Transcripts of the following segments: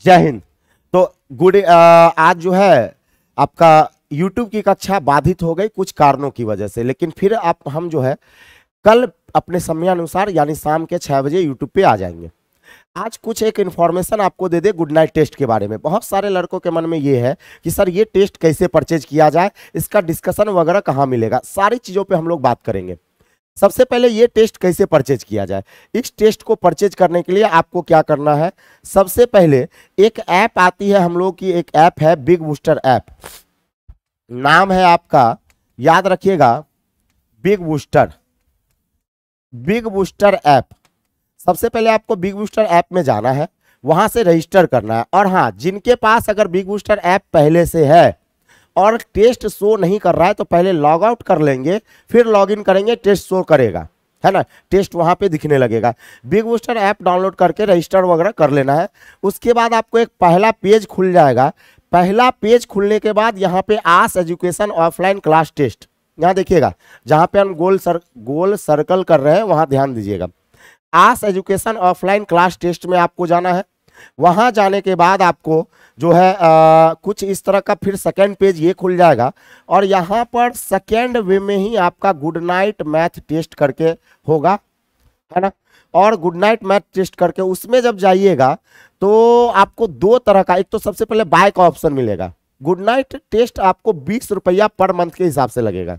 जय हिंद तो गुड आज जो है आपका यूट्यूब की कक्षा बाधित हो गई कुछ कारणों की वजह से लेकिन फिर आप हम जो है कल अपने समयानुसार यानी शाम के छः बजे यूट्यूब पे आ जाएंगे आज कुछ एक इन्फॉर्मेशन आपको दे दे गुड नाइट टेस्ट के बारे में बहुत सारे लड़कों के मन में ये है कि सर ये टेस्ट कैसे परचेज किया जाए इसका डिस्कशन वगैरह कहाँ मिलेगा सारी चीज़ों पर हम लोग बात करेंगे सबसे पहले ये टेस्ट कैसे परचेज किया जाए इस टेस्ट को परचेज करने के लिए आपको क्या करना है सबसे पहले एक ऐप आती है हम लोग की एक ऐप है बिग बूस्टर ऐप नाम है आपका याद रखिएगा big booster big booster app सबसे पहले आपको बिग बूस्टर ऐप में जाना है वहां से रजिस्टर करना है और हाँ जिनके पास अगर बिग बूस्टर ऐप पहले से है और टेस्ट शो नहीं कर रहा है तो पहले लॉग आउट कर लेंगे फिर लॉग इन करेंगे टेस्ट शो करेगा है ना टेस्ट वहाँ पे दिखने लगेगा बिग बूस्टर ऐप डाउनलोड करके रजिस्टर वगैरह कर लेना है उसके बाद आपको एक पहला पेज खुल जाएगा पहला पेज खुलने के बाद यहाँ पे आस एजुकेशन ऑफलाइन क्लास टेस्ट यहाँ देखिएगा जहाँ पे हम गोल सर गोल सर्कल कर रहे हैं वहाँ ध्यान दीजिएगा आस एजुकेशन ऑफलाइन क्लास टेस्ट में आपको जाना है वहाँ जाने के बाद आपको जो है आ, कुछ इस तरह का फिर सेकेंड पेज ये खुल जाएगा और यहाँ पर सेकेंड वे में ही आपका गुड नाइट मैथ टेस्ट करके होगा है ना और गुड नाइट मैथ टेस्ट करके उसमें जब जाइएगा तो आपको दो तरह का एक तो सबसे पहले बाय का ऑप्शन मिलेगा गुड नाइट टेस्ट आपको बीस रुपया पर मंथ के हिसाब से लगेगा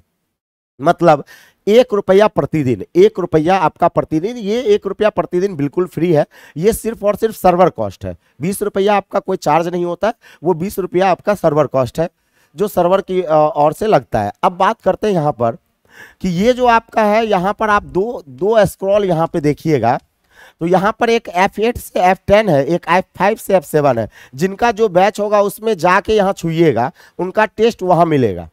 मतलब एक रुपया प्रतिदिन एक रुपया आपका प्रतिदिन ये एक रुपया प्रतिदिन बिल्कुल फ्री है ये सिर्फ और सिर्फ सर्वर कॉस्ट है बीस रुपया आपका कोई चार्ज नहीं होता है वो बीस रुपया आपका सर्वर कॉस्ट है जो सर्वर की ओर से लगता है अब बात करते हैं यहाँ पर कि ये जो आपका है यहाँ पर आप दो दो स्क्रॉल यहाँ पर देखिएगा तो यहाँ पर एक F8 से F10 है एक F5 से F7 है जिनका जो बैच होगा उसमें जाके यहाँ छुइएगा उनका टेस्ट वहाँ मिलेगा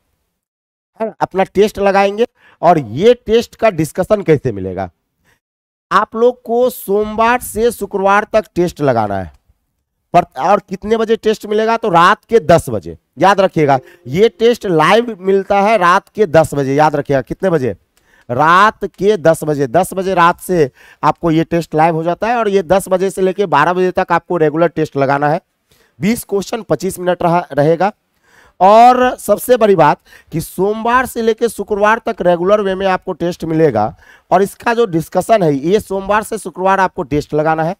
है अपना टेस्ट लगाएंगे और ये टेस्ट का डिस्कशन कैसे मिलेगा आप लोग को सोमवार से शुक्रवार तक टेस्ट लगाना है पर और कितने बजे टेस्ट मिलेगा तो रात के दस बजे याद रखिएगा ये टेस्ट लाइव मिलता है रात के दस बजे याद रखिएगा कितने बजे रात के दस बजे दस बजे रात से आपको ये टेस्ट लाइव हो जाता है और ये दस बजे से लेके बारह बजे तक आपको रेगुलर टेस्ट लगाना है बीस क्वेश्चन पच्चीस मिनट रहेगा और सबसे बड़ी बात कि सोमवार से लेकर शुक्रवार तक रेगुलर वे में आपको टेस्ट मिलेगा और इसका जो डिस्कशन है ये सोमवार से शुक्रवार आपको टेस्ट लगाना है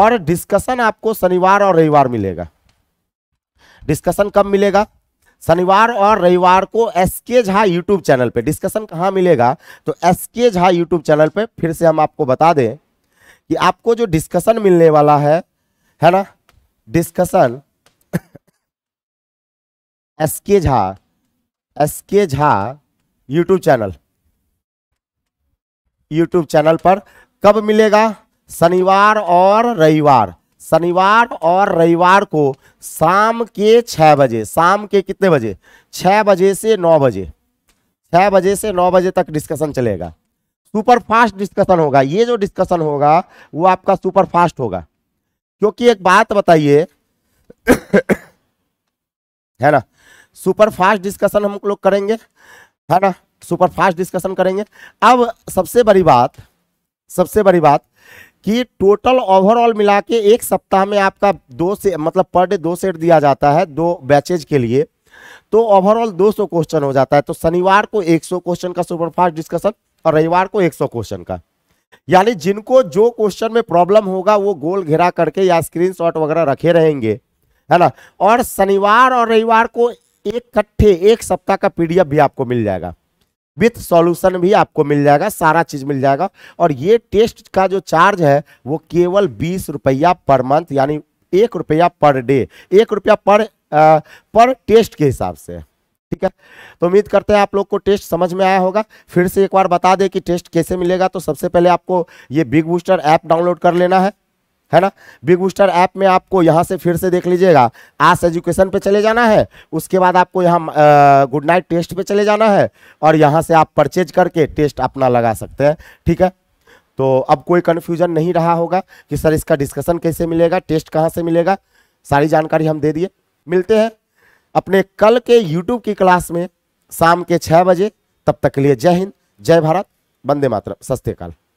और डिस्कशन आपको शनिवार और रविवार मिलेगा डिस्कशन कब मिलेगा शनिवार और रविवार को S K Jha YouTube channel पे डिस्कशन कहाँ मिलेगा तो S K Jha YouTube channel पे फिर से हम आपको बता दें कि आपको जो डिस्कशन मिलने वाला है है ना discussion S K Jha S K Jha YouTube channel YouTube channel पर कब मिलेगा शनिवार और रविवार शनिवार और रविवार को शाम के छह बजे शाम के कितने बजे छह बजे से नौ बजे छह बजे से नौ बजे तक डिस्कशन चलेगा सुपर फास्ट डिस्कशन होगा ये जो डिस्कशन होगा वो आपका सुपर फास्ट होगा क्योंकि एक बात बताइए है ना सुपर फास्ट डिस्कशन हम लोग करेंगे है ना सुपर फास्ट डिस्कशन करेंगे अब सबसे बड़ी बात सबसे बड़ी बात कि टोटल ओवरऑल मिला के एक सप्ताह में आपका दो से मतलब पर डे दो सेट दिया जाता है दो बैचेज के लिए तो ओवरऑल 200 क्वेश्चन हो जाता है तो शनिवार को 100 क्वेश्चन का सुपर फास्ट डिस्कशन और रविवार को 100 क्वेश्चन का यानी जिनको जो क्वेश्चन में प्रॉब्लम होगा वो गोल घेरा करके या स्क्रीनशॉट वगैरह रखे रहेंगे है ना और शनिवार और रविवार को एक कट्ठे एक सप्ताह का पीडीएफ भी आपको मिल जाएगा विथ सॉल्यूशन भी आपको मिल जाएगा सारा चीज़ मिल जाएगा और ये टेस्ट का जो चार्ज है वो केवल बीस रुपया पर मंथ यानी एक रुपया पर डे एक रुपया पर आ, पर टेस्ट के हिसाब से ठीक है तो उम्मीद करते हैं आप लोग को टेस्ट समझ में आया होगा फिर से एक बार बता दें कि टेस्ट कैसे मिलेगा तो सबसे पहले आपको ये बिग बूस्टर ऐप डाउनलोड कर लेना है है ना बिग बूस्टर ऐप में आपको यहाँ से फिर से देख लीजिएगा आस एजुकेशन पे चले जाना है उसके बाद आपको यहाँ गुड नाइट टेस्ट पे चले जाना है और यहाँ से आप परचेज करके टेस्ट अपना लगा सकते हैं ठीक है तो अब कोई कन्फ्यूजन नहीं रहा होगा कि सर इसका डिस्कशन कैसे मिलेगा टेस्ट कहाँ से मिलेगा सारी जानकारी हम दे दिए मिलते हैं अपने कल के यूट्यूब की क्लास में शाम के छः बजे तब तक के लिए जय हिंद जय भारत वंदे मातरम सस्ते काल